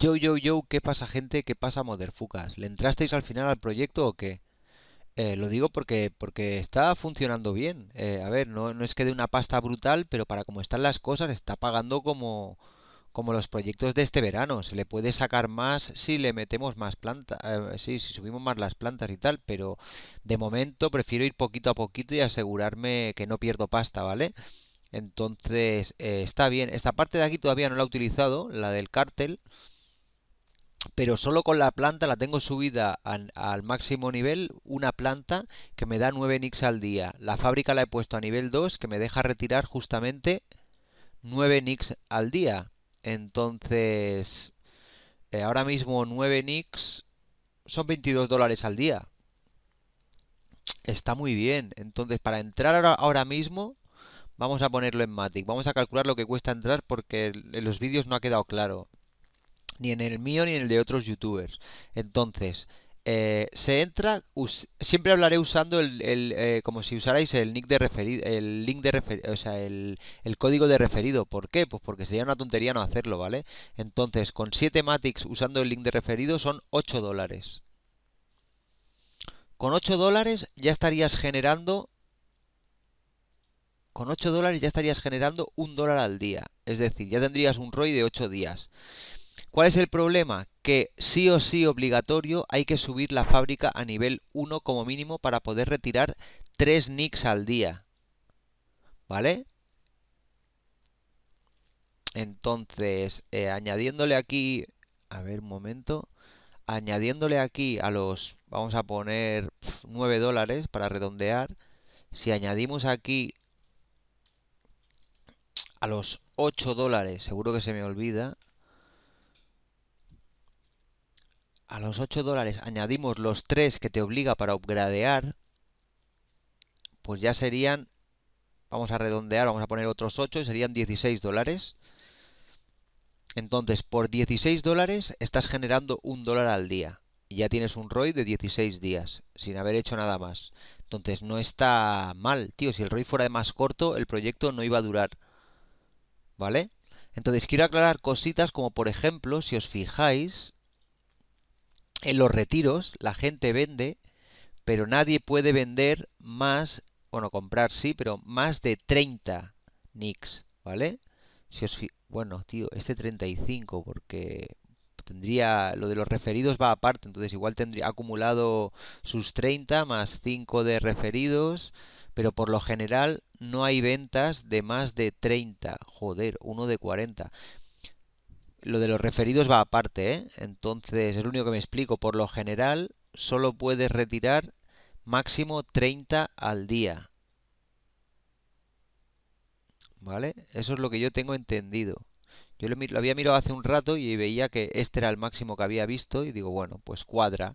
Yo, yo, yo, ¿qué pasa gente? ¿Qué pasa Motherfucas? ¿Le entrasteis al final al proyecto o qué? Eh, lo digo porque, porque está funcionando bien. Eh, a ver, no, no es que dé una pasta brutal, pero para como están las cosas, está pagando como, como los proyectos de este verano. Se le puede sacar más si le metemos más plantas, eh, sí, si subimos más las plantas y tal, pero de momento prefiero ir poquito a poquito y asegurarme que no pierdo pasta, ¿vale? Entonces, está bien. Esta parte de aquí todavía no la he utilizado, la del cártel pero solo con la planta la tengo subida al, máximo nivel, una planta que me da 9 nicks al día. La fábrica la he puesto a nivel 2 que me deja retirar justamente 9 nicks al día. Entonces, eh, ahora mismo 9 nicks son 22 dólares al día. Está muy bien. Entonces, para entrar ahora, ahora mismo, vamos a ponerlo en Matic. Vamos a calcular lo que cuesta entrar porque en los vídeos no ha quedado claro ni en el mío ni en el de otros youtubers. Entonces, eh, se entra, siempre hablaré usando el, eh, como si usarais el nick de referido, el link de referido, el, el, código de referido. ¿Por qué? Pues porque sería una tontería no hacerlo, ¿vale? Entonces, con 7 Matics usando el link de referido son 8 dólares. Con 8 dólares ya estarías generando... Con 8 dólares ya estarías generando un dólar al día. Es decir, ya tendrías un ROI de 8 días. ¿Cuál es el problema? Que sí o sí obligatorio hay que subir la fábrica a nivel 1 como mínimo para poder retirar 3 nicks al día. ¿Vale? Entonces, eh, añadiéndole aquí, a ver un momento, añadiéndole aquí a los, vamos a poner 9 dólares para redondear, si añadimos aquí a los 8 dólares, seguro que se me olvida, a los 8 dólares añadimos los 3 que te obliga para upgradear, pues ya serían, vamos a redondear, vamos a poner otros 8 y serían 16 dólares. Entonces, por 16 dólares estás generando un dólar al día. Y ya tienes un ROI de 16 días, sin haber hecho nada más. Entonces, no está mal, tío. Si el ROI fuera de más corto, el proyecto no iba a durar. ¿Vale? Entonces, quiero aclarar cositas como, por ejemplo, si os fijáis, en los retiros la gente vende, pero nadie puede vender más, bueno, comprar sí, pero más de 30 nicks, ¿vale? Si os, bueno, tío, este 35, porque tendría, lo de los referidos va aparte, entonces igual tendría acumulado sus 30 más 5 de referidos, pero por lo general no hay ventas de más de 30, joder, uno de 40. Lo de los referidos va aparte, ¿eh? Entonces, es lo único que me explico. Por lo general, solo puedes retirar máximo 30 al día. ¿Vale? Eso es lo que yo tengo entendido. Yo lo, había mirado hace un rato y veía que este era el máximo que había visto y digo, bueno, pues cuadra.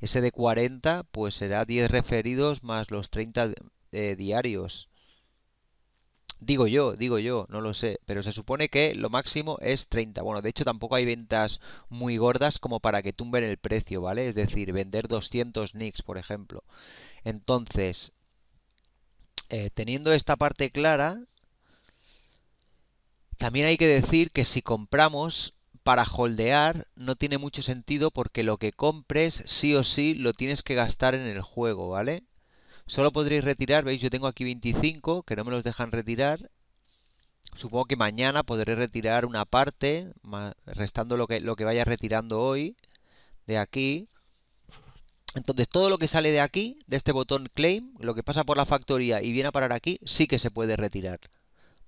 Ese de 40 pues será 10 referidos más los 30 eh, diarios. Digo yo, digo yo, no lo sé, pero se supone que lo máximo es 30. Bueno, de hecho tampoco hay ventas muy gordas como para que tumben el precio, ¿vale? Es decir, vender 200 nicks, por ejemplo. Entonces, eh, teniendo esta parte clara, también hay que decir que si compramos para holdear no tiene mucho sentido porque lo que compres sí o sí lo tienes que gastar en el juego, ¿vale? Solo podréis retirar, veis, yo tengo aquí 25 que no me los dejan retirar. Supongo que mañana podré retirar una parte, restando lo que, lo que vaya retirando hoy de aquí. Entonces todo lo que sale de aquí, de este botón claim, lo que pasa por la factoría y viene a parar aquí, sí que se puede retirar.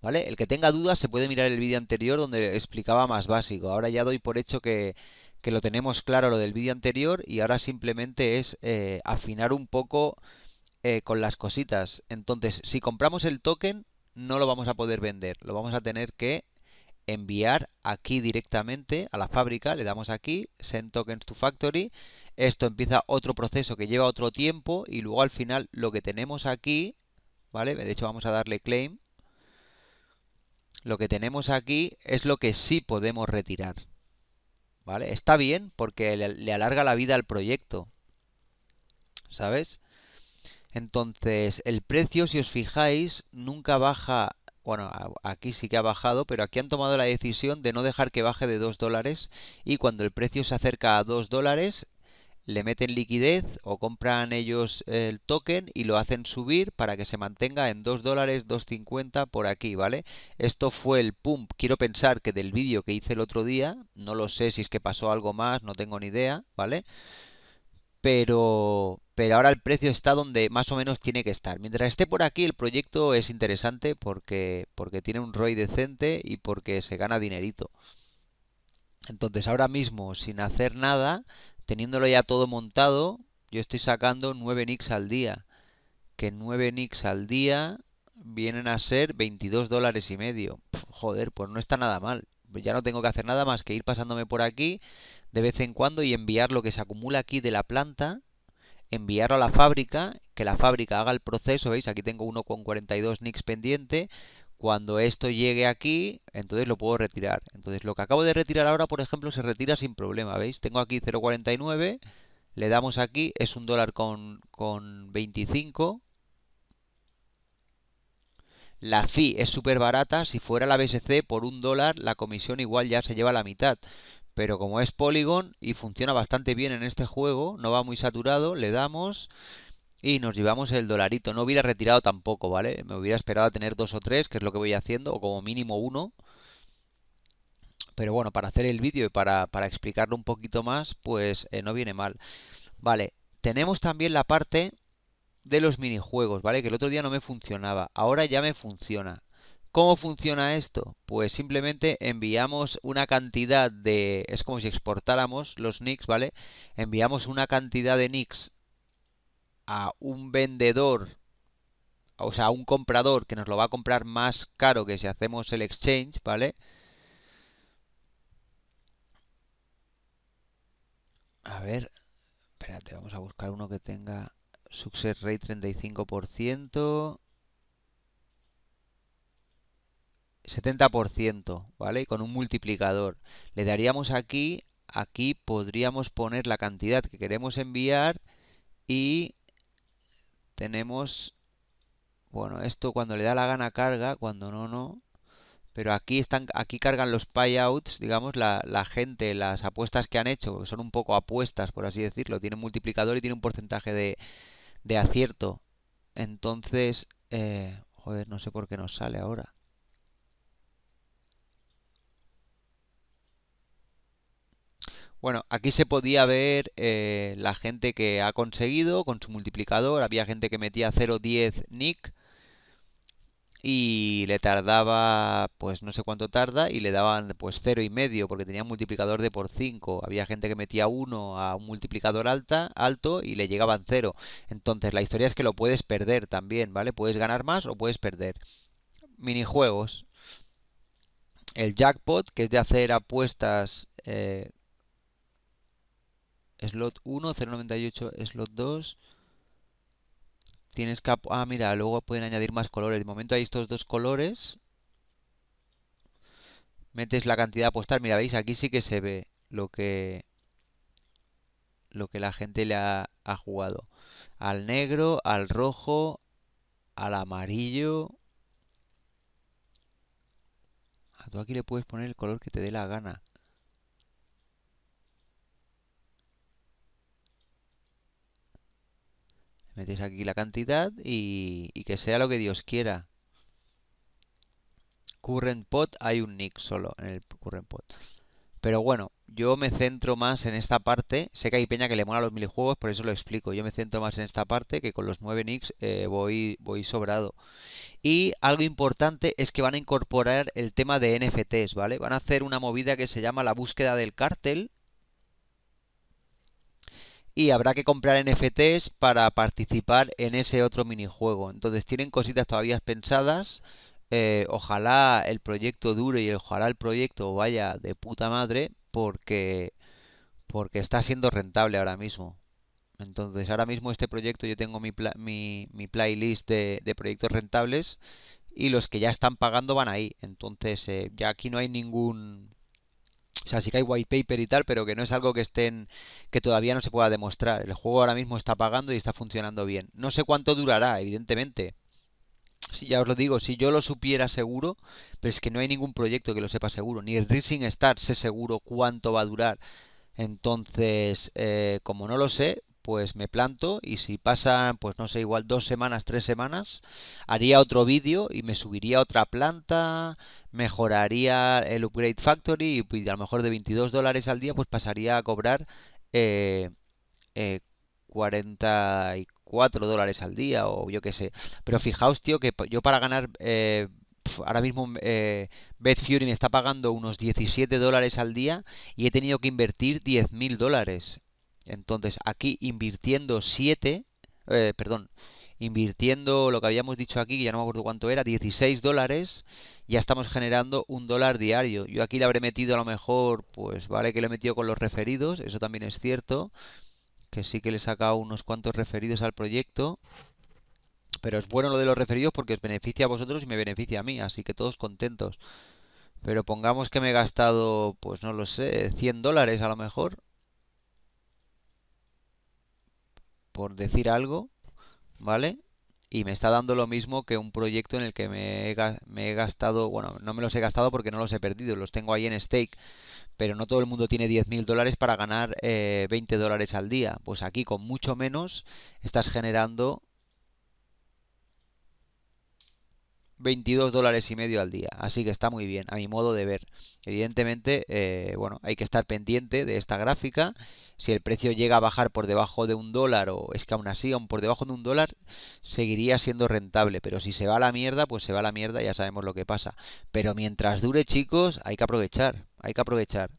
¿Vale? El que tenga dudas se puede mirar el vídeo anterior donde explicaba más básico. Ahora ya doy por hecho que, que lo tenemos claro lo del vídeo anterior y ahora simplemente es eh, afinar un poco eh, con las cositas. Entonces, si compramos el token, no lo vamos a poder vender. Lo vamos a tener que enviar aquí directamente a la fábrica. Le damos aquí, Send Tokens to Factory. Esto empieza otro proceso que lleva otro tiempo y luego al final lo que tenemos aquí, ¿vale? De hecho vamos a darle claim. Lo que tenemos aquí es lo que sí podemos retirar. ¿Vale? Está bien porque le, alarga la vida al proyecto. ¿Sabes? Entonces, el precio, si os fijáis, nunca baja bueno, aquí sí que ha bajado, pero aquí han tomado la decisión de no dejar que baje de 2 dólares y cuando el precio se acerca a 2 dólares le meten liquidez o compran ellos el token y lo hacen subir para que se mantenga en 2 dólares, 2.50 por aquí, ¿vale? Esto fue el pump, quiero pensar que del vídeo que hice el otro día, no lo sé si es que pasó algo más, no tengo ni idea, ¿vale? Pero pero ahora el precio está donde más o menos tiene que estar. Mientras esté por aquí, el proyecto es interesante porque, porque tiene un ROI decente y porque se gana dinerito. Entonces ahora mismo, sin hacer nada, teniéndolo ya todo montado, yo estoy sacando 9 nicks al día. Que 9 nicks al día vienen a ser 22 dólares y medio. joder, pues no está nada mal. Pues ya no tengo que hacer nada más que ir pasándome por aquí de vez en cuando y enviar lo que se acumula aquí de la planta enviar a la fábrica, que la fábrica haga el proceso, veis, aquí tengo 1,42 nicks pendiente, cuando esto llegue aquí, entonces lo puedo retirar. Entonces lo que acabo de retirar ahora, por ejemplo, se retira sin problema, ¿veis? Tengo aquí 0,49, le damos aquí, es un dólar con, con 25. La fee es súper barata, si fuera la BSC por un dólar, la comisión igual ya se lleva la mitad pero como es Polygon y funciona bastante bien en este juego, no va muy saturado, le damos y nos llevamos el dolarito. No hubiera retirado tampoco, ¿vale? Me hubiera esperado a tener dos o tres, que es lo que voy haciendo, o como mínimo uno. Pero bueno, para hacer el vídeo y para, explicarlo un poquito más, pues eh, no viene mal. Vale, tenemos también la parte de los minijuegos, ¿vale? Que el otro día no me funcionaba, ahora ya me funciona. ¿Cómo funciona esto? Pues simplemente enviamos una cantidad de... Es como si exportáramos los nicks, ¿vale? Enviamos una cantidad de nicks a un vendedor, o sea, a un comprador que nos lo va a comprar más caro que si hacemos el exchange, ¿vale? A ver, espérate, vamos a buscar uno que tenga success rate 35%. 70%, ¿vale? con un multiplicador. Le daríamos aquí, aquí podríamos poner la cantidad que queremos enviar y tenemos, bueno, esto cuando le da la gana carga, cuando no, no. Pero aquí, están, aquí cargan los payouts, digamos, la, gente, las apuestas que han hecho, porque son un poco apuestas, por así decirlo. Tiene multiplicador y tiene un porcentaje de, acierto. Entonces, eh, joder, no sé por qué nos sale ahora. Bueno, aquí se podía ver eh, la gente que ha conseguido con su multiplicador. Había gente que metía 0,10 nick y le tardaba, pues no sé cuánto tarda, y le daban pues 0,5 porque tenía multiplicador de por 5. Había gente que metía 1 a un multiplicador alta, alto y le llegaban 0. Entonces la historia es que lo puedes perder también, ¿vale? Puedes ganar más o puedes perder. Minijuegos. El jackpot, que es de hacer apuestas... Eh, slot 1, 098 slot 2. Tienes que... Ah, mira, luego pueden añadir más colores. De momento hay estos dos colores. Metes la cantidad a apostar. Mira, veis, aquí sí que se ve lo que lo que la gente le ha, jugado. Al negro, al rojo, al amarillo. A ah, tú aquí le puedes poner el color que te dé la gana. Metéis aquí la cantidad y, que sea lo que Dios quiera. Current pot hay un nick solo en el current pot. Pero bueno, yo me centro más en esta parte. Sé que hay peña que le mola los milijuegos, por eso lo explico. Yo me centro más en esta parte que con los 9 nicks eh, voy, voy sobrado. Y algo importante es que van a incorporar el tema de NFTs, ¿vale? Van a hacer una movida que se llama la búsqueda del cartel y habrá que comprar NFTs para participar en ese otro minijuego. Entonces tienen cositas todavía pensadas. Eh, ojalá el proyecto dure y ojalá el proyecto vaya de puta madre porque, porque está siendo rentable ahora mismo. Entonces ahora mismo este proyecto yo tengo mi, mi, mi playlist de, de, proyectos rentables y los que ya están pagando van ahí. Entonces eh, ya aquí no hay ningún o sea, sí que hay white paper y tal, pero que no es algo que estén que todavía no se pueda demostrar. El juego ahora mismo está pagando y está funcionando bien. No sé cuánto durará, evidentemente. Si ya os lo digo, si yo lo supiera seguro, pero es que no hay ningún proyecto que lo sepa seguro. Ni el Rising Star sé seguro cuánto va a durar. Entonces, eh, como no lo sé, pues me planto y si pasan, pues no sé, igual dos semanas, tres semanas, haría otro vídeo y me subiría otra planta, mejoraría el upgrade factory y, pues, a lo mejor de 22 dólares al día, pues pasaría a cobrar eh, eh, 44 dólares al día o yo qué sé. Pero fijaos, tío, que yo para ganar... Eh, ahora mismo eh, Betfury me está pagando unos 17 dólares al día y he tenido que invertir 10.000 dólares. Entonces aquí invirtiendo 7, eh, perdón, invirtiendo lo que habíamos dicho aquí, que ya no me acuerdo cuánto era, 16 dólares, ya estamos generando un dólar diario. Yo aquí le habré metido a lo mejor, pues vale que le he metido con los referidos, eso también es cierto, que sí que le he sacado unos cuantos referidos al proyecto. Pero es bueno lo de los referidos porque os beneficia a vosotros y me beneficia a mí, así que todos contentos. Pero pongamos que me he gastado, pues no lo sé, 100 dólares a lo mejor, por decir algo, ¿vale? Y me está dando lo mismo que un proyecto en el que me he, gastado, bueno, no me los he gastado porque no los he perdido, los tengo ahí en stake, pero no todo el mundo tiene 10.000 dólares para ganar 20 eh, dólares al día. Pues aquí con mucho menos estás generando 22 dólares y medio al día. Así que está muy bien, a mi modo de ver. Evidentemente, eh, bueno, hay que estar pendiente de esta gráfica. Si el precio llega a bajar por debajo de un dólar, o es que aún así, aún por debajo de un dólar, seguiría siendo rentable. Pero si se va a la mierda, pues se va a la mierda, ya sabemos lo que pasa. Pero mientras dure, chicos, hay que aprovechar, hay que aprovechar.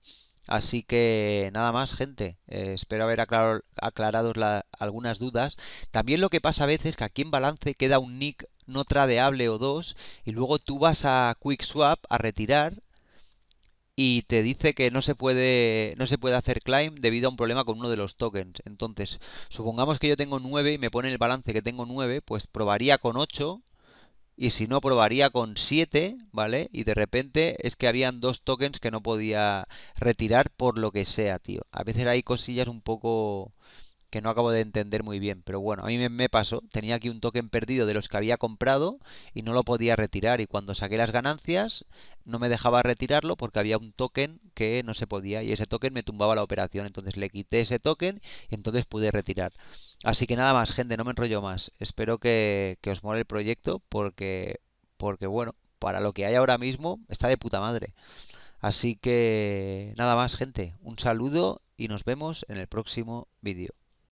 Así que nada más, gente. Eh, espero haber aclarado, algunas dudas. También lo que pasa a veces es que aquí en balance queda un nick no tradeable o dos, y luego tú vas a QuickSwap a retirar y te dice que no se puede no se puede hacer climb debido a un problema con uno de los tokens. Entonces, supongamos que yo tengo 9 y me pone el balance que tengo 9, pues probaría con 8 y si no probaría con 7, ¿vale? Y de repente es que habían dos tokens que no podía retirar por lo que sea, tío. A veces hay cosillas un poco que no acabo de entender muy bien. Pero bueno, a mí me, pasó. Tenía aquí un token perdido de los que había comprado y no lo podía retirar. Y cuando saqué las ganancias, no me dejaba retirarlo porque había un token que no se podía. Y ese token me tumbaba la operación. Entonces le quité ese token y entonces pude retirar. Así que nada más, gente, no me enrollo más. Espero que, os mole el proyecto porque, porque, bueno, para lo que hay ahora mismo está de puta madre. Así que nada más, gente. Un saludo y nos vemos en el próximo vídeo.